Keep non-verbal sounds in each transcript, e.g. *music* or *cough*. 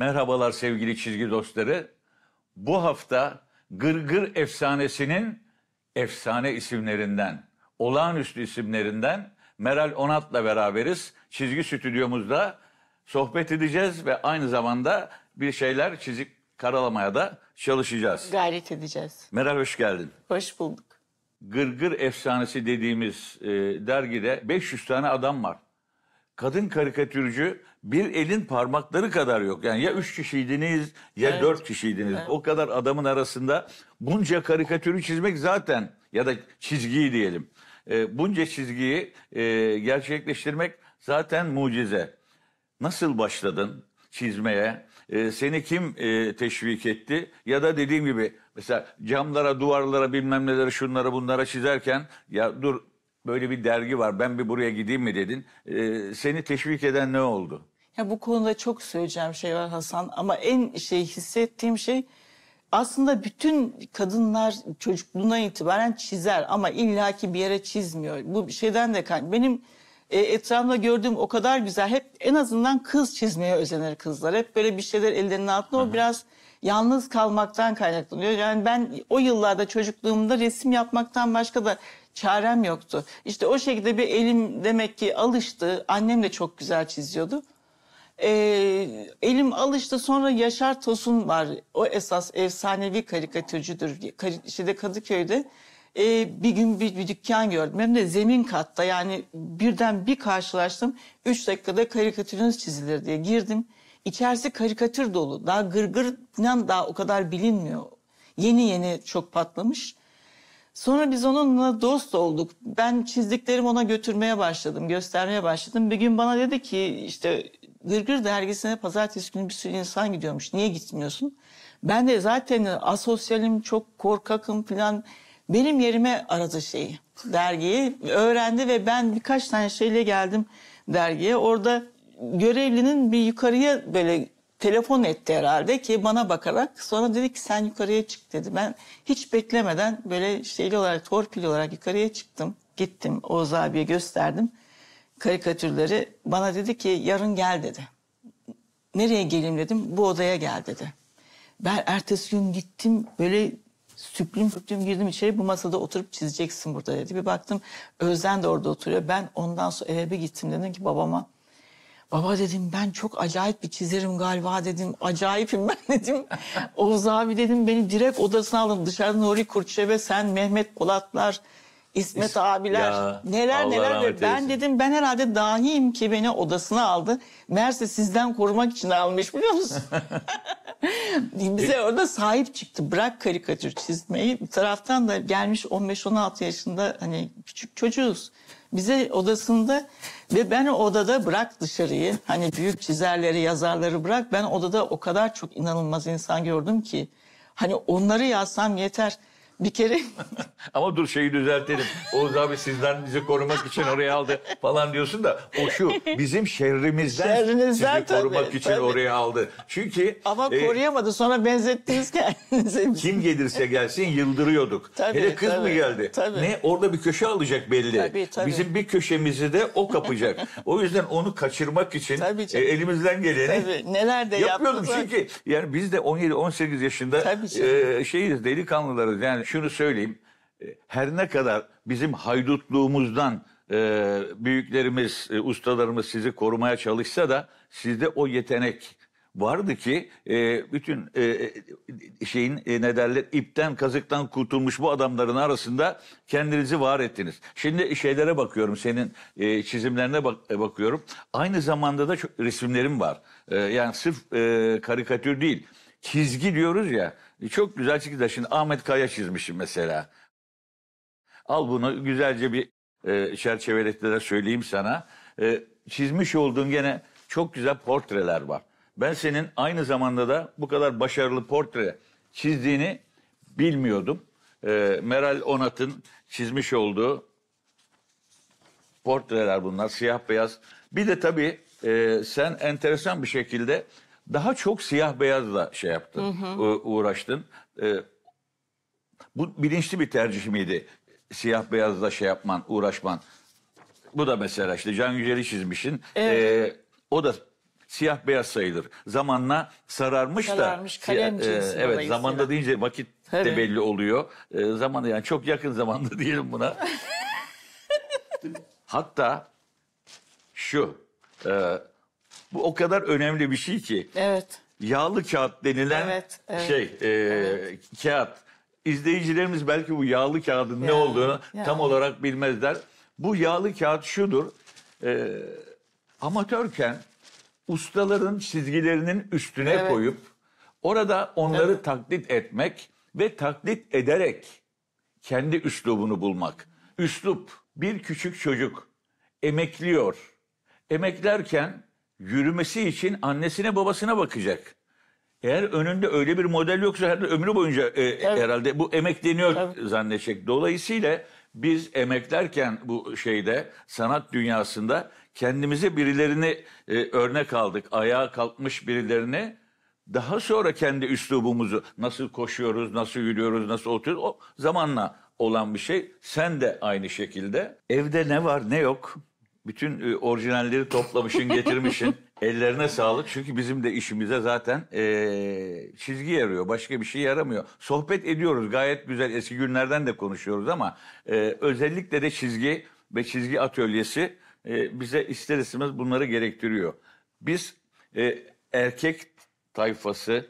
Merhabalar sevgili çizgi dostları. Bu hafta Gırgır efsanesinin efsane isimlerinden, olağanüstü isimlerinden Meral Onat'la beraberiz. Çizgi stüdyomuzda sohbet edeceğiz ve aynı zamanda bir şeyler çizik karalamaya da çalışacağız. Gayret edeceğiz. Meral hoş geldin. Hoş bulduk. Gırgır efsanesi dediğimiz e, dergide 500 tane adam var kadın karikatürcü bir elin parmakları kadar yok. Yani ya üç kişiydiniz ya evet. dört kişiydiniz. Evet. O kadar adamın arasında bunca karikatürü çizmek zaten ya da çizgiyi diyelim. E, bunca çizgiyi e, gerçekleştirmek zaten mucize. Nasıl başladın çizmeye? E, seni kim e, teşvik etti? Ya da dediğim gibi mesela camlara, duvarlara, bilmem neleri, şunlara, bunlara çizerken ya dur böyle bir dergi var ben bir buraya gideyim mi dedin. Ee, seni teşvik eden ne oldu? Ya bu konuda çok söyleyeceğim şey var Hasan ama en şey hissettiğim şey aslında bütün kadınlar çocukluğuna itibaren çizer ama illaki bir yere çizmiyor. Bu bir şeyden de kaynaklı. Benim e, etrafımda gördüğüm o kadar güzel hep en azından kız çizmeye özenir kızlar. Hep böyle bir şeyler ellerinin altında o biraz yalnız kalmaktan kaynaklanıyor. Yani ben o yıllarda çocukluğumda resim yapmaktan başka da Çarem yoktu. İşte o şekilde bir elim demek ki alıştı. Annem de çok güzel çiziyordu. E, elim alıştı sonra Yaşar Tosun var. O esas efsanevi karikatürcüdür. İşte Kadıköy'de e, bir gün bir, bir dükkan gördüm. Hem de zemin katta yani birden bir karşılaştım. Üç dakikada karikatürünüz çizilir diye girdim. İçerisi karikatür dolu. Daha gırgır gır falan daha o kadar bilinmiyor. Yeni yeni çok patlamış. Sonra biz onunla dost olduk. Ben çizdiklerimi ona götürmeye başladım, göstermeye başladım. Bir gün bana dedi ki işte Gırgır dergisine pazartesi günü bir sürü insan gidiyormuş. Niye gitmiyorsun? Ben de zaten asosyalim, çok korkakım falan. Benim yerime aradı şeyi, dergiyi. Öğrendi ve ben birkaç tane şeyle geldim dergiye. Orada görevlinin bir yukarıya böyle telefon etti herhalde ki bana bakarak sonra dedi ki sen yukarıya çık dedi. Ben hiç beklemeden böyle şeyli olarak torpil olarak yukarıya çıktım. Gittim Oğuz abiye gösterdim karikatürleri. Bana dedi ki yarın gel dedi. Nereye geleyim dedim. Bu odaya gel dedi. Ben ertesi gün gittim böyle süplüm süplüm girdim içeri bu masada oturup çizeceksin burada dedi. Bir baktım Özden de orada oturuyor. Ben ondan sonra eve bir gittim dedim ki babama Baba dedim ben çok acayip bir çizerim galiba dedim. Acayipim ben *laughs* dedim. Oğuz abi dedim beni direkt odasına alın. Dışarıda Nuri Kurtçebe sen Mehmet Polatlar İsmet abiler ya, neler Allah neler diyor. Ben dedim ben herhalde dahiyim ki beni odasına aldı. Meğerse sizden korumak için almış biliyor musun? *laughs* Bize orada sahip çıktı. Bırak karikatür çizmeyi. Bir taraftan da gelmiş 15-16 yaşında hani küçük çocuğuz bize odasında ve ben odada bırak dışarıyı hani büyük çizerleri yazarları bırak ben odada o kadar çok inanılmaz insan gördüm ki hani onları yazsam yeter bir kere... *laughs* Ama dur şeyi düzeltelim. Oğuz abi sizden bizi korumak için oraya aldı falan diyorsun da o şu bizim şerrimizden, Şerrinizden sizi tabii, korumak için tabii. oraya aldı. Çünkü Ama e, koruyamadı. Sonra benzettiniz *laughs* kendinize. kim gelirse gelsin yıldırıyorduk. Tabii, Hele kız tabii, mı geldi? Tabii. Ne orada bir köşe alacak belli. Tabii, tabii. Bizim bir köşemizi de o kapacak. o yüzden onu kaçırmak için e, elimizden geleni tabii. neler de yapıyorduk. Yaptılar. Çünkü yani biz de 17-18 yaşında e, şeyiz delikanlılarız yani şunu söyleyeyim. E, her ne kadar bizim haydutluğumuzdan e, büyüklerimiz, e, ustalarımız sizi korumaya çalışsa da sizde o yetenek vardı ki e, bütün e, e, şeyin e, ne derler ipten kazıktan kurtulmuş bu adamların arasında kendinizi var ettiniz. Şimdi şeylere bakıyorum senin e, çizimlerine bak, e, bakıyorum. Aynı zamanda da çok, resimlerim var. E, yani sırf e, karikatür değil. Çizgi diyoruz ya. Çok güzel çizgiler. Şimdi Ahmet Kaya çizmişim mesela. Al bunu güzelce bir e, çerçevelette de söyleyeyim sana. E, çizmiş olduğun gene çok güzel portreler var. Ben senin aynı zamanda da bu kadar başarılı portre çizdiğini bilmiyordum. E, Meral Onat'ın çizmiş olduğu portreler bunlar siyah beyaz. Bir de tabii e, sen enteresan bir şekilde daha çok siyah beyazla şey yaptın, hı hı. uğraştın. Ee, bu bilinçli bir tercih miydi? Siyah beyazla şey yapman, uğraşman. Bu da mesela işte Can Yücel'i çizmişsin. Evet. Ee, o da siyah beyaz sayılır. Zamanla sararmış, sararmış da. Kalem siyah, e, evet zamanda deyince vakit Tabii. de belli oluyor. E, zamanda yani çok yakın zamanda *laughs* diyelim buna. *laughs* Hatta şu e, bu o kadar önemli bir şey ki. Evet. Yağlı kağıt denilen evet, evet, şey e, evet. kağıt. İzleyicilerimiz belki bu yağlı kağıdın yani, ne olduğunu yani. tam olarak bilmezler. Bu yağlı kağıt şudur. E, amatörken ustaların çizgilerinin üstüne evet. koyup orada onları evet. taklit etmek ve taklit ederek kendi üslubunu bulmak. Üslup bir küçük çocuk emekliyor. Emeklerken yürümesi için annesine babasına bakacak. Eğer önünde öyle bir model yoksa herhalde ömrü boyunca e, e, evet. herhalde bu emekleniyor evet. zannedecek. Dolayısıyla biz emeklerken bu şeyde sanat dünyasında kendimize birilerini e, örnek aldık. Ayağa kalkmış birilerini daha sonra kendi üslubumuzu nasıl koşuyoruz, nasıl yürüyoruz, nasıl oturuyoruz o zamanla olan bir şey. Sen de aynı şekilde evde ne var ne yok bütün e, orijinalleri toplamışın getirmişin. *laughs* Ellerine sağlık çünkü bizim de işimize zaten e, çizgi yarıyor. Başka bir şey yaramıyor. Sohbet ediyoruz gayet güzel eski günlerden de konuşuyoruz ama e, özellikle de çizgi ve çizgi atölyesi e, bize ister istemez bunları gerektiriyor. Biz e, erkek tayfası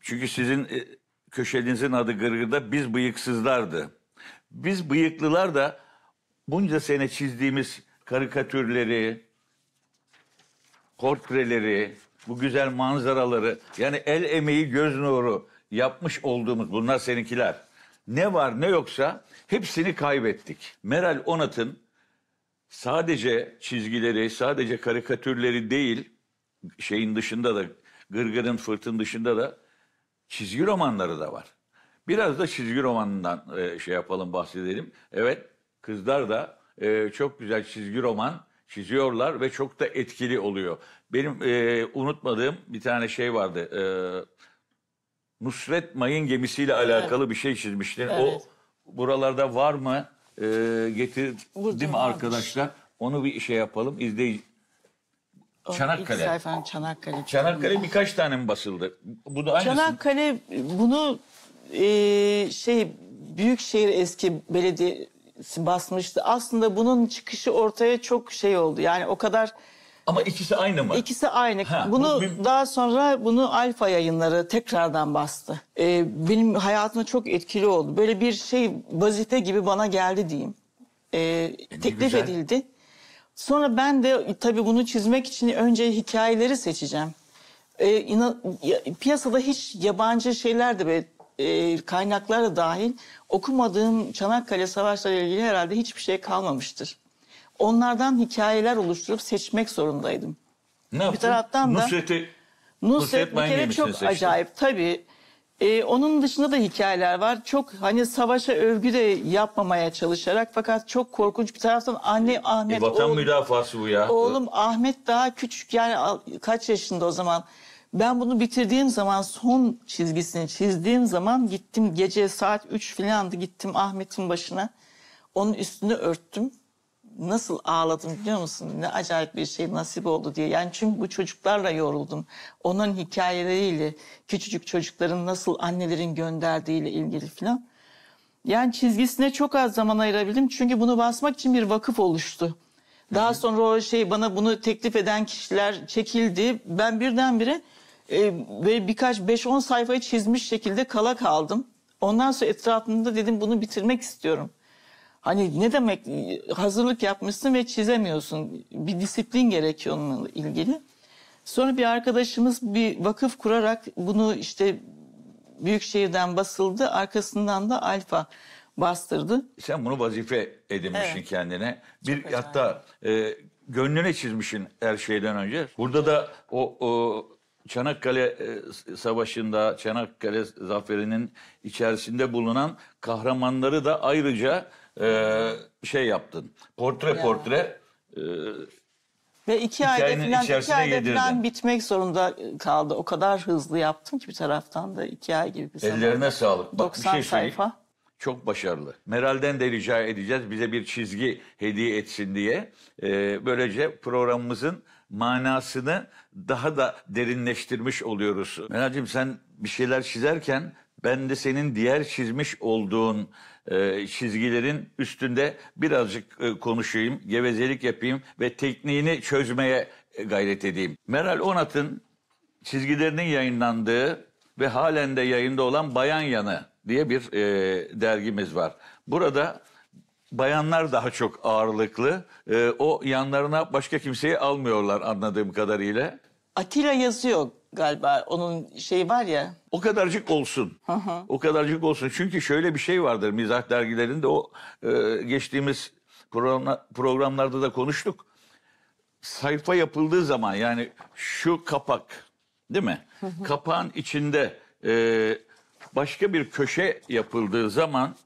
çünkü sizin e, köşenizin adı Gırgır'da biz bıyıksızlardı. Biz bıyıklılar da bunca sene çizdiğimiz karikatürleri, portreleri, bu güzel manzaraları yani el emeği göz nuru yapmış olduğumuz bunlar seninkiler. Ne var ne yoksa hepsini kaybettik. Meral Onat'ın sadece çizgileri, sadece karikatürleri değil şeyin dışında da Gırgır'ın fırtın dışında da çizgi romanları da var. Biraz da çizgi romanından e, şey yapalım bahsedelim. Evet kızlar da e, çok güzel çizgi roman çiziyorlar ve çok da etkili oluyor. Benim e, unutmadığım bir tane şey vardı. E, Nusret Mayın gemisiyle alakalı bir şey çizmiştin. Evet. O buralarda var mı? E, getirdim arkadaşlar. Onu bir şey yapalım. İzleyin. Oh, Çanakkale. sayfanın Çanakkale. Çanakkale birkaç tane mi basıldı? Bu da aynısı. Çanakkale bunu e, şey Büyükşehir eski belediye basmıştı. Aslında bunun çıkışı ortaya çok şey oldu. Yani o kadar ama ikisi aynı mı? İkisi aynı. Ha, bunu bu, bir... daha sonra bunu Alfa Yayınları tekrardan bastı. Ee, benim hayatıma çok etkili oldu. Böyle bir şey vazife gibi bana geldi diyeyim. Ee, e, teklif güzel. edildi. Sonra ben de tabii bunu çizmek için önce hikayeleri seçeceğim. Ee, inan, piyasada hiç yabancı şeyler de böyle e, kaynaklara dahil okumadığım Çanakkale Savaşları ile ilgili herhalde hiçbir şey kalmamıştır. Onlardan hikayeler oluşturup seçmek zorundaydım. Ne bir taraftan da Nusret'i Nusret, Nusret bir kere çok seçtim. acayip tabii. Ee, onun dışında da hikayeler var. Çok hani savaşa övgü de yapmamaya çalışarak fakat çok korkunç bir taraftan anne e, Ahmet e, vatan oğlum, müdafası bu ya. Oğlum Ahmet daha küçük yani kaç yaşında o zaman? Ben bunu bitirdiğim zaman son çizgisini çizdiğim zaman gittim gece saat 3 filandı gittim Ahmet'in başına. Onun üstünü örttüm. Nasıl ağladım biliyor musun? Ne acayip bir şey nasip oldu diye. Yani çünkü bu çocuklarla yoruldum. Onun hikayeleriyle, küçücük çocukların nasıl annelerin gönderdiğiyle ilgili filan. Yani çizgisine çok az zaman ayırabildim. Çünkü bunu basmak için bir vakıf oluştu. Daha sonra o şey bana bunu teklif eden kişiler çekildi. Ben birdenbire e, birkaç 5-10 sayfayı çizmiş şekilde kala kaldım. Ondan sonra etrafımda dedim bunu bitirmek istiyorum. Hani ne demek hazırlık yapmışsın ve çizemiyorsun. Bir disiplin gerekiyor onunla ilgili. Sonra bir arkadaşımız bir vakıf kurarak bunu işte Büyükşehir'den basıldı. Arkasından da Alfa bastırdı. Sen bunu vazife edinmişsin evet. kendine. Bir Çok hatta önemli. e, gönlüne çizmişsin her şeyden önce. Burada da o, o Çanakkale e, Savaşı'nda, Çanakkale Zaferi'nin içerisinde bulunan kahramanları da ayrıca e, şey yaptın. Portre ya. portre e, ve iki ayda falan, iki ayda yedirdin. bitmek zorunda kaldı. O kadar hızlı yaptım ki bir taraftan da iki ay gibi bir zaman. Ellerine sağlık. Bak, 90 bir şey sayfa çok başarılı. Meral'den de rica edeceğiz bize bir çizgi hediye etsin diye. Ee, böylece programımızın manasını daha da derinleştirmiş oluyoruz. Meral'cim sen bir şeyler çizerken ben de senin diğer çizmiş olduğun e, çizgilerin üstünde birazcık e, konuşayım, gevezelik yapayım ve tekniğini çözmeye gayret edeyim. Meral Onat'ın çizgilerinin yayınlandığı ve halen de yayında olan Bayan Yanı diye bir e, dergimiz var. Burada bayanlar daha çok ağırlıklı. E, o yanlarına başka kimseyi almıyorlar anladığım kadarıyla. Atilla yazıyor galiba onun şeyi var ya. O kadarcık olsun. o kadarcık olsun. Çünkü şöyle bir şey vardır mizah dergilerinde o e, geçtiğimiz programlarda da konuştuk. Sayfa yapıldığı zaman yani şu kapak değil mi? Kapağın içinde e, başka bir köşe yapıldığı zaman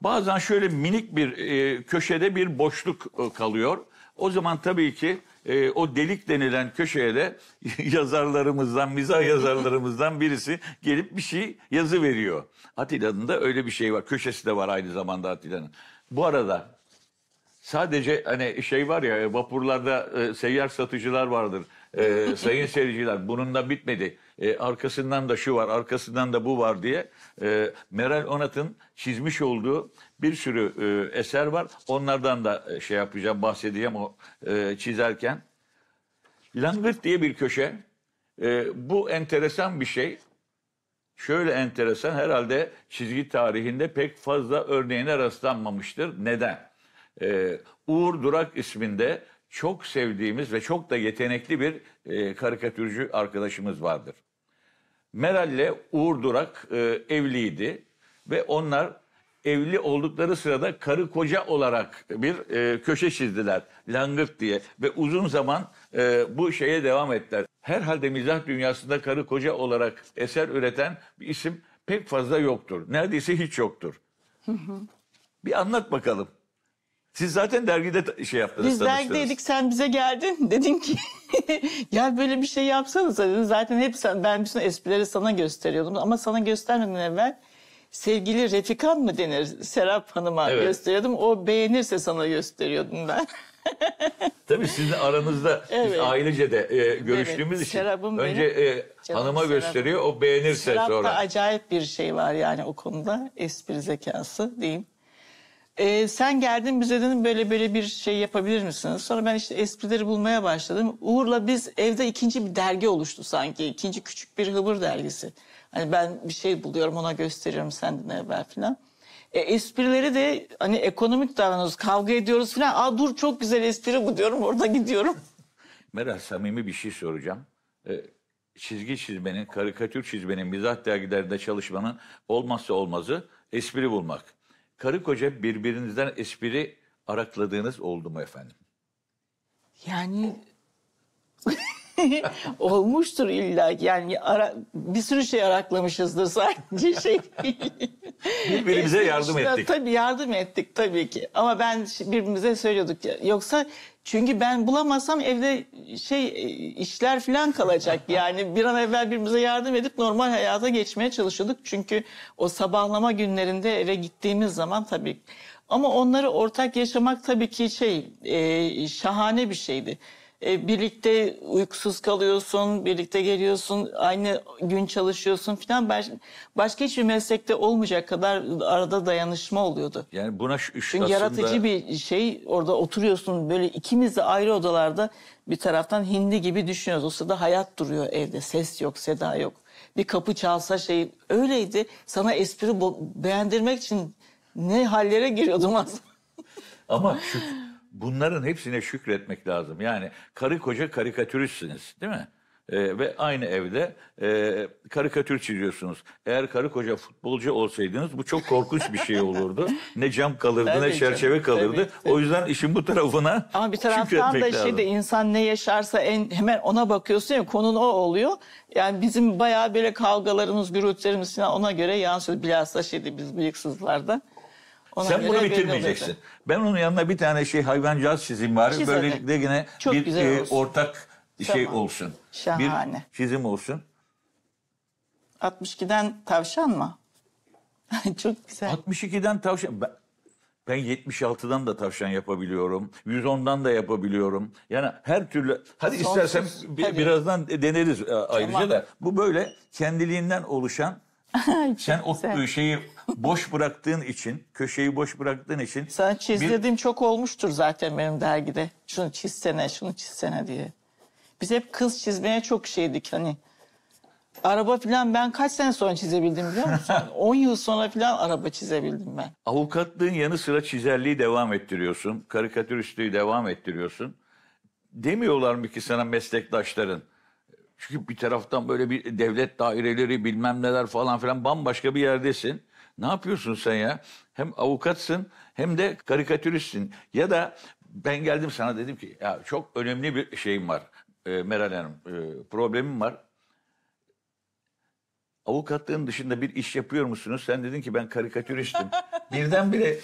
bazen şöyle minik bir e, köşede bir boşluk e, kalıyor. O zaman tabii ki e, o delik denilen köşeye de *laughs* yazarlarımızdan, mizah yazarlarımızdan birisi gelip bir şey yazı veriyor. Atilla'nın da öyle bir şey var. Köşesi de var aynı zamanda Atilla'nın. Bu arada sadece hani şey var ya e, vapurlarda e, seyyar satıcılar vardır. Ee, sayın seyirciler bunun da bitmedi. Ee, arkasından da şu var, arkasından da bu var diye e, Meral Onat'ın çizmiş olduğu bir sürü e, eser var. Onlardan da e, şey yapacağım, bahsedeceğim o e, çizerken. Langırt diye bir köşe. E, bu enteresan bir şey. Şöyle enteresan herhalde çizgi tarihinde pek fazla örneğine rastlanmamıştır. Neden? E, Uğur Durak isminde çok sevdiğimiz ve çok da yetenekli bir e, karikatürcü arkadaşımız vardır. Meral'le Uğur Durak e, evliydi ve onlar evli oldukları sırada karı koca olarak bir e, köşe çizdiler. Langırt diye ve uzun zaman e, bu şeye devam ettiler. Herhalde mizah dünyasında karı koca olarak eser üreten bir isim pek fazla yoktur. Neredeyse hiç yoktur. bir anlat bakalım. Siz zaten dergide şey yaptınız, Biz tanıştınız. dergideydik sen bize geldin. *laughs* dedim ki ya *laughs* böyle bir şey yapsanız. Dedim. Zaten hep sen, ben bütün esprileri sana gösteriyordum. Ama sana göstermeden evvel sevgili Refikan mı denir Serap Hanım'a evet. gösteriyordum. O beğenirse sana gösteriyordum ben. *laughs* Tabii sizin aranızda evet. biz ailece de e, görüştüğümüz evet, için Serap'ım önce e, hanıma Serap. gösteriyor o beğenirse Serap'ta sonra. Serap'ta acayip bir şey var yani o konuda espri zekası diyeyim. E, sen geldin bize dedim böyle böyle bir şey yapabilir misiniz? Sonra ben işte esprileri bulmaya başladım. Uğur'la biz evde ikinci bir dergi oluştu sanki. İkinci küçük bir hıbır dergisi. Hani ben bir şey buluyorum ona gösteriyorum senden evvel falan. E, esprileri de hani ekonomik davranıyoruz, kavga ediyoruz falan. Aa dur çok güzel espri bu diyorum orada gidiyorum. *laughs* Meral samimi bir şey soracağım. E, çizgi çizmenin, karikatür çizmenin, mizah dergilerinde çalışmanın olmazsa olmazı espri bulmak karı koca birbirinizden espri arakladığınız oldu mu efendim? Yani *laughs* olmuştur illa yani ara, bir sürü şey araklamışızdır sadece şey. *laughs* birbirimize yardım ettik. Tabii yardım ettik tabii ki. Ama ben birbirimize söylüyorduk. Yoksa çünkü ben bulamazsam evde şey e, işler falan kalacak. *laughs* Yani bir an evvel birbirimize yardım edip normal hayata geçmeye çalışıyorduk. Çünkü o sabahlama günlerinde eve gittiğimiz zaman tabii ama onları ortak yaşamak tabii ki şey e, şahane bir şeydi. E, birlikte uykusuz kalıyorsun, birlikte geliyorsun, aynı gün çalışıyorsun falan. başka hiçbir meslekte olmayacak kadar arada dayanışma oluyordu. Yani buna şu, şu Çünkü aslında... yaratıcı bir şey orada oturuyorsun böyle ikimiz de ayrı odalarda bir taraftan hindi gibi düşünüyoruz. O sırada hayat duruyor evde. Ses yok, seda yok. Bir kapı çalsa şey öyleydi. Sana espri beğendirmek için ne hallere giriyordum aslında. Ama şu bunların hepsine şükretmek lazım. Yani karı koca karikatüristsiniz değil mi? Ee, ve aynı evde e, karikatür çiziyorsunuz. Eğer karı koca futbolcu olsaydınız bu çok korkunç bir şey olurdu. Ne cam kalırdı ne çerçeve kalırdı. Tabii, tabii. O yüzden işin bu tarafına Ama bir taraftan da şey de insan ne yaşarsa en, hemen ona bakıyorsun ya konun o oluyor. Yani bizim bayağı böyle kavgalarımız, gürültülerimiz ona göre yansıyor. Bilhassa şeydi biz bıyıksızlarda. Ona Sen bunu bitirmeyeceksin. Ben onun yanına bir tane şey hayvancağız çizim var. Çizelim. Böylelikle yine Çok bir e, ortak tamam. şey olsun. Şahane. Bir çizim olsun. 62'den tavşan mı? *laughs* Çok güzel. 62'den tavşan. Ben, ben 76'dan da tavşan yapabiliyorum. 110'dan da yapabiliyorum. Yani her türlü hadi istersen tabii. birazdan deneriz e, ayrıca da bu böyle kendiliğinden oluşan *laughs* Sen o Sen. şeyi boş bıraktığın için, köşeyi boş bıraktığın için... Sana çiz bir... çok olmuştur zaten benim dergide. Şunu çizsene, şunu çizsene diye. Biz hep kız çizmeye çok şeydik hani. Araba falan ben kaç sene sonra çizebildim biliyor musun? 10 *laughs* yıl sonra falan araba çizebildim ben. Avukatlığın yanı sıra çizerliği devam ettiriyorsun. Karikatüristliği devam ettiriyorsun. Demiyorlar mı ki sana meslektaşların? Çünkü bir taraftan böyle bir devlet daireleri bilmem neler falan filan bambaşka bir yerdesin. Ne yapıyorsun sen ya? Hem avukatsın hem de karikatüristsin. Ya da ben geldim sana dedim ki ya çok önemli bir şeyim var e, Meral Hanım e, problemim var. Avukatlığın dışında bir iş yapıyor musunuz? Sen dedin ki ben karikatüristim. *laughs* Birdenbire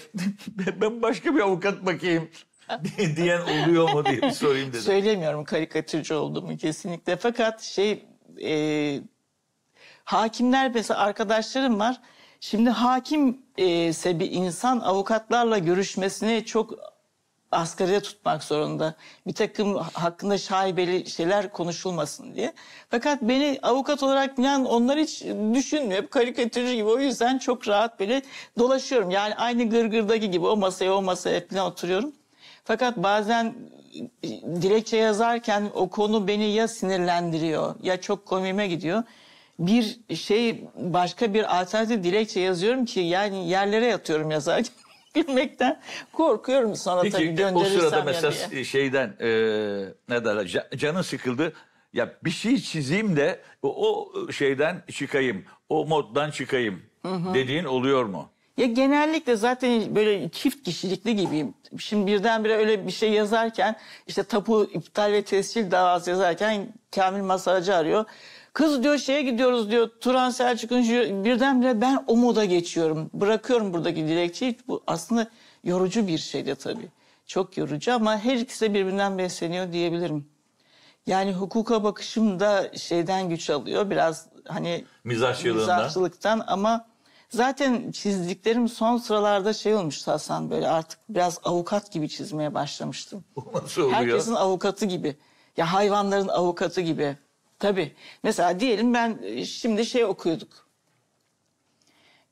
*laughs* ben başka bir avukat bakayım. *laughs* diyen oluyor mu diye bir sorayım dedim. Söylemiyorum karikatürcü olduğumu kesinlikle. Fakat şey e, hakimler mesela arkadaşlarım var. Şimdi hakim ise e, bir insan avukatlarla görüşmesini çok asgaride tutmak zorunda. Bir takım hakkında şaibeli şeyler konuşulmasın diye. Fakat beni avukat olarak bilen onlar hiç düşünmüyor. Karikatürcü gibi o yüzden çok rahat böyle dolaşıyorum. Yani aynı gırgırdaki gibi o masaya o masaya falan oturuyorum. Fakat bazen e, dilekçe yazarken o konu beni ya sinirlendiriyor ya çok komime gidiyor. Bir şey başka bir alternatif dilekçe yazıyorum ki yani yerlere yatıyorum yazarken. *laughs* Gülmekten korkuyorum sana Peki, tabii gönderirsem O sırada mesela diye. şeyden e, ne derler canın sıkıldı ya bir şey çizeyim de o, o şeyden çıkayım, o moddan çıkayım hı hı. dediğin oluyor mu? Ya genellikle zaten böyle çift kişilikli gibiyim. Şimdi birdenbire öyle bir şey yazarken işte tapu iptal ve tescil davası yazarken Kamil Masarcı arıyor. Kız diyor şeye gidiyoruz diyor Turan Selçuk'un birdenbire ben o moda geçiyorum. Bırakıyorum buradaki dilekçeyi. Bu aslında yorucu bir şey de tabii. Çok yorucu ama her ikisi de birbirinden besleniyor diyebilirim. Yani hukuka bakışım da şeyden güç alıyor. Biraz hani mizahçılığından mizahçılıktan ama Zaten çizdiklerim son sıralarda şey olmuştu Hasan böyle artık biraz avukat gibi çizmeye başlamıştım. *laughs* Nasıl oluyor? Herkesin avukatı gibi. Ya hayvanların avukatı gibi. Tabii. Mesela diyelim ben e, şimdi şey okuyorduk.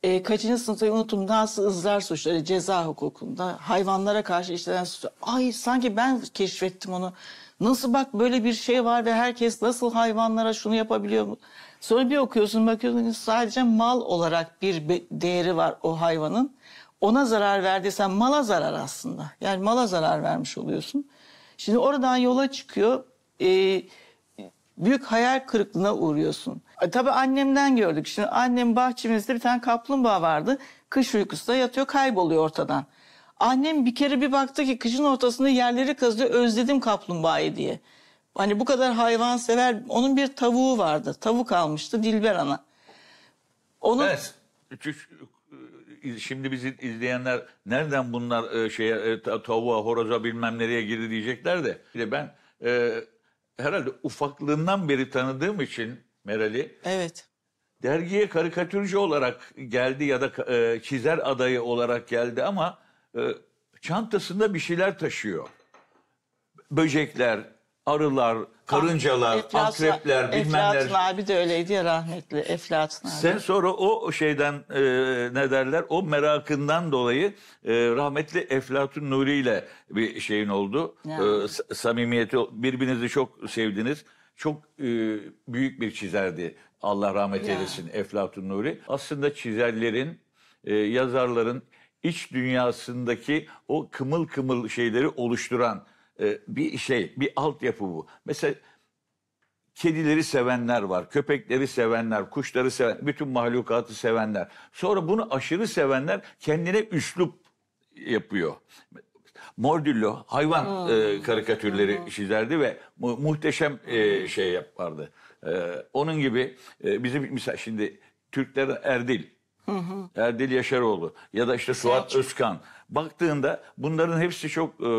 E, kaçıncı sınıftayı unuttum. Nasıl ızlar suçları ceza hukukunda hayvanlara karşı işlenen suçlar. Ay sanki ben keşfettim onu. Nasıl bak böyle bir şey var ve herkes nasıl hayvanlara şunu yapabiliyor mu? Sonra bir okuyorsun bakıyorsun sadece mal olarak bir değeri var o hayvanın. Ona zarar verdiysen mala zarar aslında. Yani mala zarar vermiş oluyorsun. Şimdi oradan yola çıkıyor. E, büyük hayal kırıklığına uğruyorsun. E, tabii annemden gördük. Şimdi annem bahçemizde bir tane kaplumbağa vardı. Kış uykusunda yatıyor kayboluyor ortadan. Annem bir kere bir baktı ki kışın ortasında yerleri kazıyor özledim kaplumbağayı diye. Hani bu kadar hayvan sever, onun bir tavuğu vardı. Tavuk almıştı Dilber Ana. Onun Evet. Şimdi bizi izleyenler nereden bunlar e, şeye e, tavuğa, horoza bilmem nereye girdi diyecekler de. Bir de ben e, herhalde ufaklığından beri tanıdığım için Meral'i Evet. dergiye karikatürcü olarak geldi ya da e, çizer adayı olarak geldi ama e, çantasında bir şeyler taşıyor. Böcekler, arılar, karıncalar, Eflatun, akrepler, bilmem Eflatun abi de öyleydi ya rahmetli Eflatun abi. Sen sonra o şeyden e, ne derler o merakından dolayı e, rahmetli Eflatun Nuri ile bir şeyin oldu. Yani. E, samimiyeti birbirinizi çok sevdiniz. Çok e, büyük bir çizerdi Allah rahmet eylesin Eflatun Nuri. Aslında çizerlerin, e, yazarların iç dünyasındaki o kımıl kımıl şeyleri oluşturan ee, bir şey, bir altyapı bu. Mesela kedileri sevenler var, köpekleri sevenler, kuşları seven, bütün mahlukatı sevenler. Sonra bunu aşırı sevenler kendine üslup yapıyor. Mordillo hayvan hmm. e, karikatürleri hmm. çizerdi ve mu muhteşem e, şey yapardı. E, onun gibi e, bizim mesela şimdi Türkler Erdil Hı hı. Erdil Yaşaroğlu ya da işte Suat Selçuk. Özkan. Baktığında bunların hepsi çok e,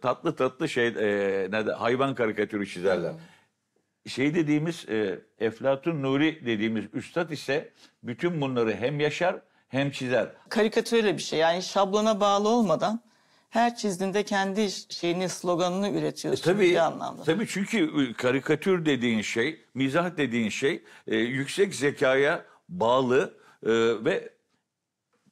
tatlı tatlı şey e, ne de hayvan karikatürü çizerler. Hı Şey dediğimiz e, Eflatun Nuri dediğimiz üstad ise bütün bunları hem yaşar hem çizer. Karikatürle bir şey yani şablona bağlı olmadan her çizdiğinde kendi şeyini sloganını üretiyorsun e, tabii, bir anlamda. Tabii çünkü e, karikatür dediğin şey, mizah dediğin şey e, yüksek zekaya bağlı e, ve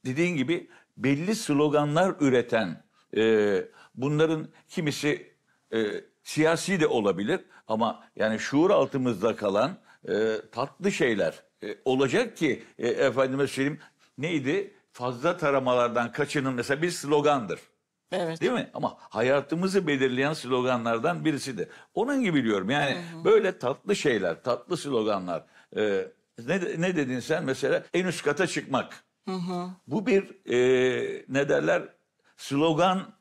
dediğin gibi belli sloganlar üreten e, bunların kimisi e, siyasi de olabilir ama yani şuur altımızda kalan e, tatlı şeyler e, olacak ki e, efendime söyleyeyim neydi fazla taramalardan kaçının mesela bir slogandır. Evet. Değil mi? Ama hayatımızı belirleyen sloganlardan birisi de. Onun gibi diyorum Yani hı hı. böyle tatlı şeyler, tatlı sloganlar. E, ne, ne dedin sen mesela? En üst kata çıkmak. Hı hı. Bu bir e, ne derler slogan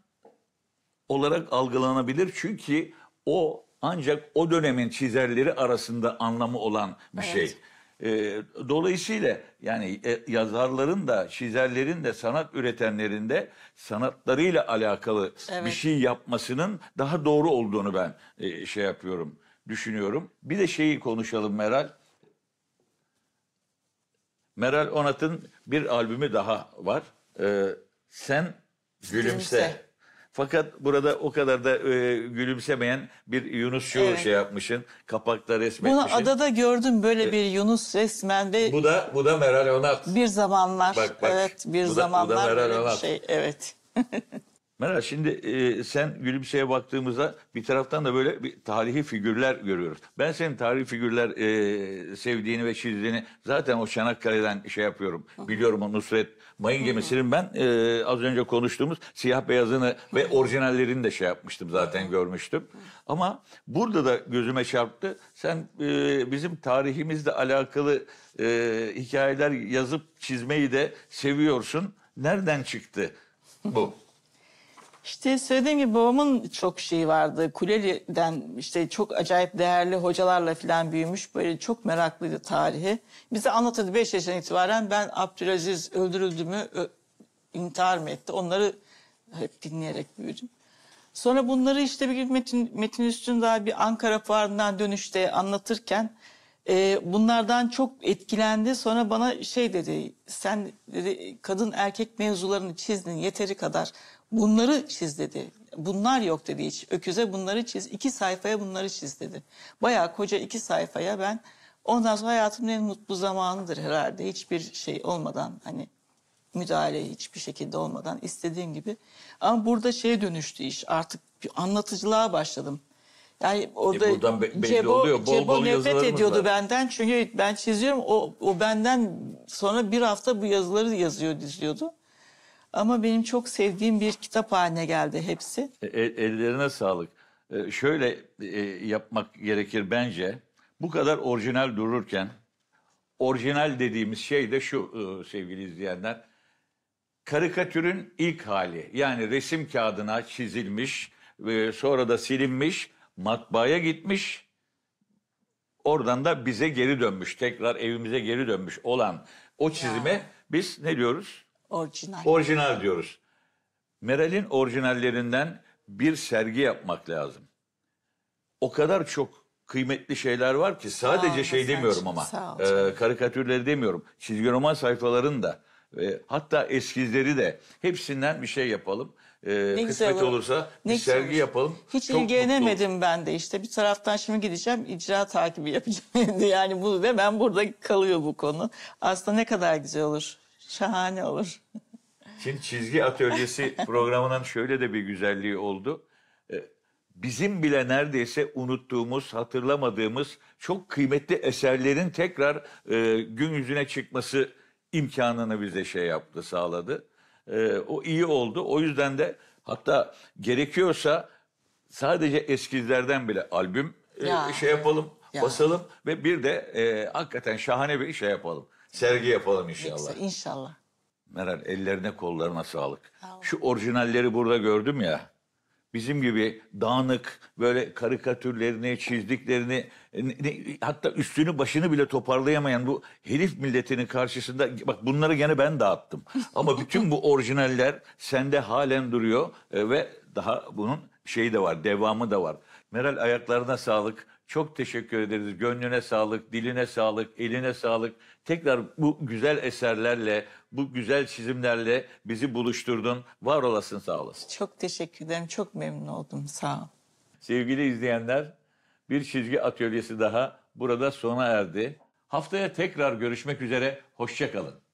olarak algılanabilir. Çünkü o ancak o dönemin çizerleri arasında anlamı olan bir şey. evet. şey. E, dolayısıyla yani e, yazarların da çizerlerin de sanat üretenlerin de sanatlarıyla alakalı evet. bir şey yapmasının daha doğru olduğunu ben e, şey yapıyorum, düşünüyorum. Bir de şeyi konuşalım Meral. Meral Onat'ın bir albümü daha var. Ee, Sen Gülümse. Fakat burada o kadar da e, gülümsemeyen bir Yunus şu evet. şey yapmışın. Kapakta resmetmişin. Bunu adada gördüm böyle bir Yunus resmen ve Bu da bu da Meral Onat. Bir zamanlar. Bak, bak. Evet, bir bu zamanlar da, bu da Meral Onat. şey. Evet. *laughs* Meral şimdi e, sen Gülümse'ye baktığımızda bir taraftan da böyle bir tarihi figürler görüyoruz. Ben senin tarihi figürler e, sevdiğini ve çizdiğini zaten o Çanakkale'den şey yapıyorum. Biliyorum o Nusret Mayın gemisinin ben e, az önce konuştuğumuz siyah beyazını ve orijinallerini de şey yapmıştım zaten görmüştüm. Ama burada da gözüme çarptı. Sen e, bizim tarihimizle alakalı e, hikayeler yazıp çizmeyi de seviyorsun. Nereden çıktı bu? İşte söylediğim gibi babamın çok şeyi vardı. Kuleli'den işte çok acayip değerli hocalarla falan büyümüş. Böyle çok meraklıydı tarihi. Bize anlatırdı 5 yaşından itibaren ben Abdülaziz öldürüldü mü, intihar mı etti? Onları hep dinleyerek büyüdüm. Sonra bunları işte bir gün Metin, Metin Üstün daha bir Ankara fuarından dönüşte anlatırken e, bunlardan çok etkilendi. Sonra bana şey dedi, sen dedi, kadın erkek mevzularını çizdin yeteri kadar. Bunları çiz dedi. Bunlar yok dedi hiç. Öküze bunları çiz. iki sayfaya bunları çiz dedi. Bayağı koca iki sayfaya ben ondan sonra hayatımın en mutlu zamanıdır herhalde. Hiçbir şey olmadan hani müdahale hiçbir şekilde olmadan istediğim gibi. Ama burada şeye dönüştü iş artık bir anlatıcılığa başladım. Yani orada e buradan be belli Cebo, oluyor. Bol Cebo bol nefret ediyordu var. benden. Çünkü ben çiziyorum. O, o benden sonra bir hafta bu yazıları yazıyor, diziyordu. Ama benim çok sevdiğim bir kitap haline geldi hepsi. El, e, ellerine sağlık. Ee, şöyle e, yapmak gerekir bence. Bu kadar orijinal dururken orijinal dediğimiz şey de şu e, sevgili izleyenler. Karikatürün ilk hali yani resim kağıdına çizilmiş ve sonra da silinmiş, matbaaya gitmiş. Oradan da bize geri dönmüş, tekrar evimize geri dönmüş olan o çizime ya. biz ne diyoruz? Orijinal. Orijinal diyoruz. Meral'in orijinallerinden bir sergi yapmak lazım. O kadar çok kıymetli şeyler var ki sadece ol, şey demiyorum ama e, karikatürleri demiyorum. Çizgi roman sayfaların da e, hatta eskizleri de hepsinden bir şey yapalım. E, ne kısmet güzel olursa ne bir sergi olur. yapalım. Hiç Çok ilgilenemedim ben de işte bir taraftan şimdi gideceğim icra takibi yapacağım. *laughs* yani bu ve ben burada kalıyor bu konu. Aslında ne kadar güzel olur. Şahane olur. Şimdi çizgi atölyesi *laughs* programının şöyle de bir güzelliği oldu. Ee, bizim bile neredeyse unuttuğumuz, hatırlamadığımız çok kıymetli eserlerin tekrar e, gün yüzüne çıkması imkanını bize şey yaptı, sağladı. Ee, o iyi oldu. O yüzden de hatta gerekiyorsa sadece eskizlerden bile albüm e, ya, şey yapalım, ya. basalım ve bir de e, hakikaten şahane bir şey yapalım. Sergi yapalım inşallah. Neyse, inşallah. Meral ellerine kollarına sağlık. Şu orijinalleri burada gördüm ya. Bizim gibi dağınık böyle karikatürlerini, çizdiklerini e, ne- ne- hatta üstünü başını bile toparlayamayan bu herif milletinin karşısında bak bunları gene ben dağıttım. *laughs* Ama bütün bu orijinaller sende halen duruyor e, ve daha bunun şeyi de var, devamı da var. Meral ayaklarına sağlık. Çok teşekkür ederiz. Gönlüne sağlık, diline sağlık, eline sağlık. Tekrar bu güzel eserlerle, bu güzel çizimlerle bizi buluşturdun. Var olasın, sağ olasın. Çok teşekkür ederim. Çok memnun oldum. Sağ ol. Sevgili izleyenler, bir çizgi atölyesi daha burada sona erdi. Haftaya tekrar görüşmek üzere. Hoşçakalın.